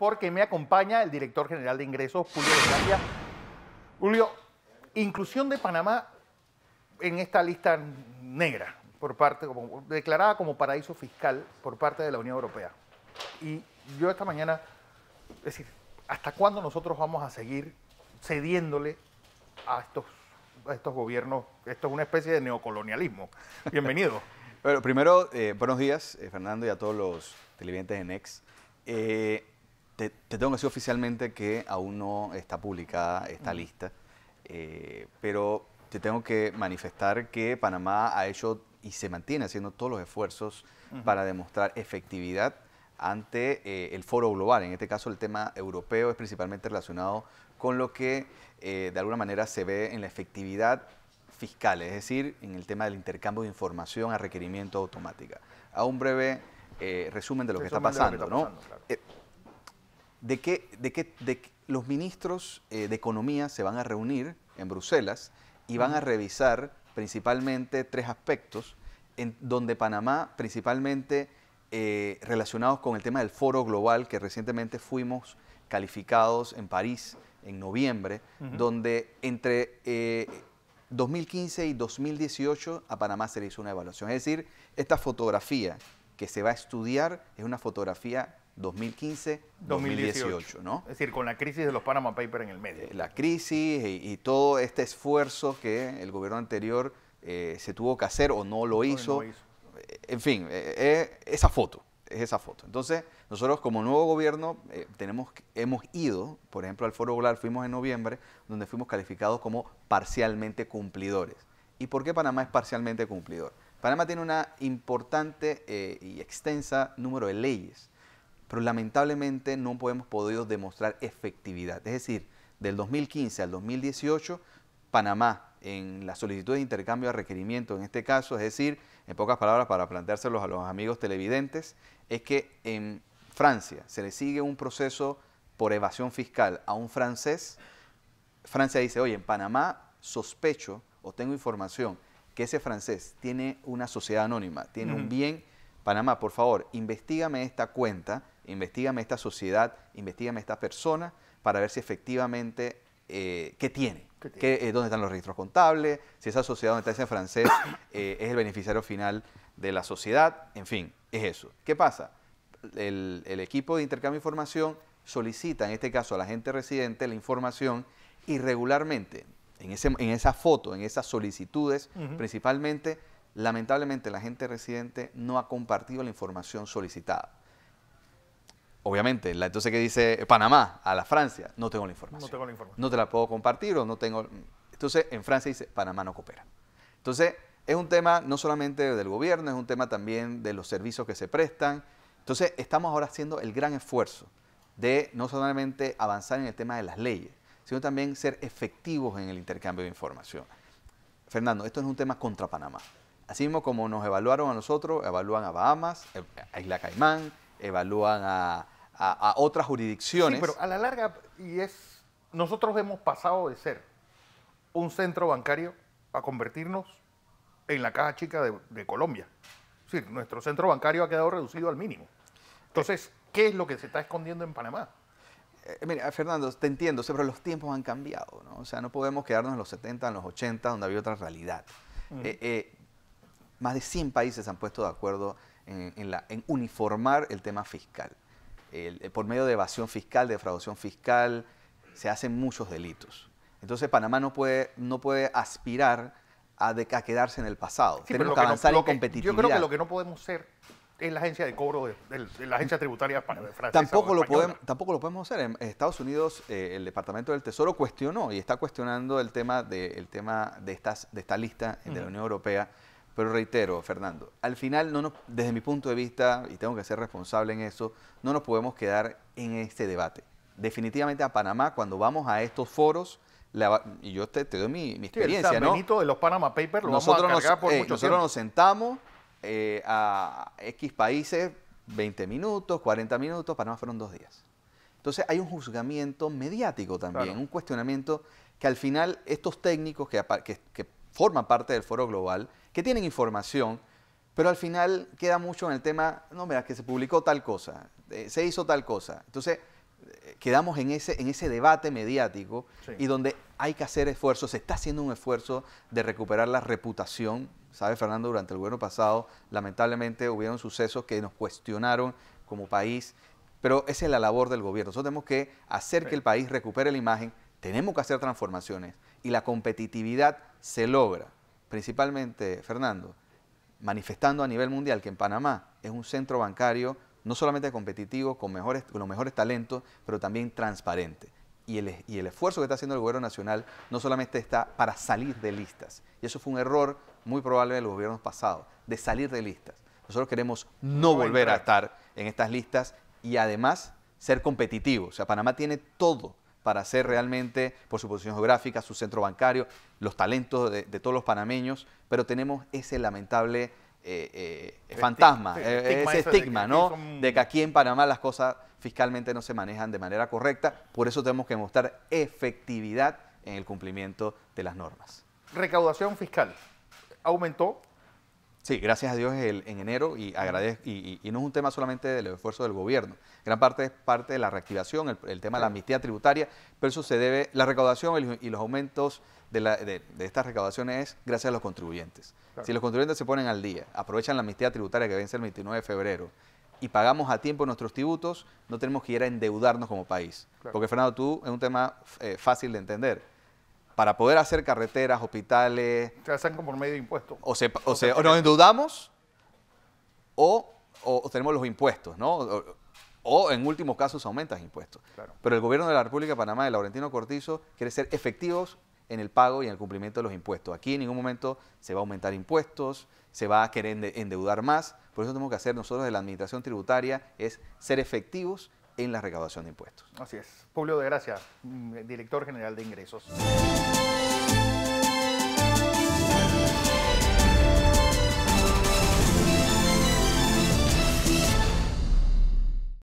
porque me acompaña el director general de ingresos, Julio García. Julio, inclusión de Panamá en esta lista negra, por parte, declarada como paraíso fiscal por parte de la Unión Europea. Y yo esta mañana, es decir, ¿hasta cuándo nosotros vamos a seguir cediéndole a estos, estos gobiernos? Esto es una especie de neocolonialismo. Bienvenido. bueno, primero, eh, buenos días, eh, Fernando, y a todos los televidentes en ex. Eh, te, tengo que decir oficialmente que aún no está publicada esta lista, eh, pero te tengo que manifestar que Panamá ha hecho y se mantiene haciendo todos los esfuerzos para demostrar efectividad ante eh, el foro global. En este caso, el tema europeo es principalmente relacionado con lo que eh, de alguna manera se ve en la efectividad fiscal, es decir, en el tema del intercambio de información a requerimiento automática. A un breve resumen de lo que está pasando de que, de de los ministros eh, de Economía se van a reunir en Bruselas y van a revisar principalmente tres aspectos en donde Panamá principalmente eh, relacionados con el tema del foro global que recientemente fuimos calificados en París en noviembre, donde entre 2015 eh, y 2018 a Panamá se le hizo una evaluación. Es decir, esta fotografía que se va a estudiar es una fotografía 2015-2018, ¿no? Es decir, con la crisis de los Panama Papers en el medio. Eh, la crisis y, todo este esfuerzo que el gobierno anterior eh, se tuvo que hacer o no lo hizo. Eh, en fin, esa foto, es esa foto. Entonces, nosotros como nuevo gobierno tenemos, hemos ido, por ejemplo, al Foro Global fuimos en noviembre, donde fuimos calificados como parcialmente cumplidores. ¿Y por qué Panamá es parcialmente cumplidor? Panamá tiene una importante y extensa número de leyes pero lamentablemente no hemos podido demostrar efectividad. Es decir, del 2015 al 2018, Panamá en la solicitud de intercambio de requerimiento, en este caso, es decir, en pocas palabras para planteárselos a los amigos televidentes, es que en Francia se le sigue un proceso por evasión fiscal a un francés. Francia dice, oye, en Panamá sospecho o tengo información que ese francés tiene una sociedad anónima, tiene un bien. Panamá, por favor, investigame esta cuenta Investígame esta sociedad, investigame esta persona, para ver si efectivamente eh, qué tiene, eh, dónde están los registros contables, si esa sociedad donde está ese francés eh, es el beneficiario final de la sociedad, en fin, es eso. ¿Qué pasa? El, equipo de intercambio de información solicita, en este caso, a la gente residente la información y En, en esa foto, en esas solicitudes, principalmente, lamentablemente la gente residente no ha compartido la información solicitada obviamente, entonces que dice Panamá a la Francia, no tengo la información. No tengo la información. No te la puedo compartir o no tengo... Entonces, en Francia dice, Panamá no coopera. Entonces, es un tema no solamente del gobierno, es un tema también de los servicios que se prestan. Entonces, estamos ahora haciendo el gran esfuerzo de no solamente avanzar en el tema de las leyes, sino también ser efectivos en el intercambio de información. Fernando, esto es un tema contra Panamá. Así mismo como nos evaluaron a nosotros, evalúan a Bahamas, eh, a Isla Caimán, evalúan a, otras jurisdicciones. Sí, pero a la larga, y es, nosotros hemos pasado de ser un centro bancario a convertirnos en la caja chica de, Colombia. Es nuestro centro bancario ha quedado reducido al mínimo. Entonces, ¿qué es lo que se está escondiendo en Panamá? Eh, mira, Fernando, te entiendo, pero los tiempos han cambiado, ¿no? O sea, no podemos quedarnos en los 70, en los 80, donde había otra realidad. Mm. Eh, eh, más de 100 países han puesto de acuerdo en, la, en uniformar el tema fiscal. Eh, por medio de evasión fiscal, de defraudación fiscal, se hacen muchos delitos. Entonces Panamá no puede, no puede aspirar a, quedarse en el pasado. Tenemos que avanzar en competitividad. Yo creo que lo que no podemos ser es la agencia de cobro la agencia tributaria francesa. Tampoco lo, podemos, tampoco lo podemos hacer. En Estados Unidos, eh, el Departamento del Tesoro cuestionó y está cuestionando el tema de, el tema de, estas, de esta lista eh, de la Unión Europea pero reitero, Fernando, al final, no desde mi punto de vista, y tengo que ser responsable en eso, no nos podemos quedar en este debate. Definitivamente a Panamá, cuando vamos a estos foros, y yo te, doy mi, experiencia, el de los Panama Papers nosotros a nos, Nosotros nos eh, sentamos eh, a X países, 20 minutos, 40 minutos, Panamá fueron dos días. Entonces hay un juzgamiento mediático también, un cuestionamiento que al final estos técnicos que, que, que forman parte del foro global, que tienen información, pero al final queda mucho en el tema, no, mira, que se publicó tal cosa, eh, se hizo tal cosa. Entonces, eh, quedamos en ese, en ese debate mediático y donde hay que hacer esfuerzos, se está haciendo un esfuerzo de recuperar la reputación. ¿Sabe, Fernando? Durante el gobierno pasado, lamentablemente, hubieron sucesos que nos cuestionaron como país, pero esa es la labor del gobierno. Nosotros tenemos que hacer que el país recupere la imagen, tenemos que hacer transformaciones, y la competitividad se logra, principalmente, Fernando, manifestando a nivel mundial que en Panamá es un centro bancario no solamente competitivo, con, los mejores talentos, pero también transparente. Y el, esfuerzo que está haciendo el gobierno nacional no solamente está para salir de listas, y eso fue un error muy probable de los gobiernos pasados, de salir de listas. Nosotros queremos no, no volver a estar en estas listas y además ser competitivos. O sea, Panamá tiene todo para hacer realmente, por su posición geográfica, su centro bancario, los talentos de, todos los panameños, pero tenemos ese lamentable eh, eh, fantasma, eh, ese estigma, ¿no? De que aquí en Panamá las cosas fiscalmente no se manejan de manera correcta, por eso tenemos que mostrar efectividad en el cumplimiento de las normas. Recaudación fiscal aumentó Sí, gracias a Dios en enero y, agradezco, y, no es un tema solamente del esfuerzo del gobierno, gran parte es parte de la reactivación, el, tema de la amnistía tributaria, pero eso se debe, la recaudación y los aumentos de, la, de, estas recaudaciones es gracias a los contribuyentes. Si los contribuyentes se ponen al día, aprovechan la amnistía tributaria que vence el 29 de febrero y pagamos a tiempo nuestros tributos, no tenemos que ir a endeudarnos como país. Porque Fernando, tú es un tema eh, fácil de entender para poder hacer carreteras, hospitales. Se hacen como por medio de impuestos. O, se, o, nos endeudamos o, o, tenemos los impuestos, ¿no? O, en últimos casos aumentas impuestos. Claro. Pero el gobierno de la República de Panamá de Laurentino Cortizo quiere ser efectivos en el pago y en el cumplimiento de los impuestos. Aquí en ningún momento se va a aumentar impuestos, se va a querer endeudar más. Por eso tenemos que hacer nosotros de la administración tributaria es ser efectivos en la recaudación de impuestos. Así es. Publio de Gracia, mm, director general de ingresos.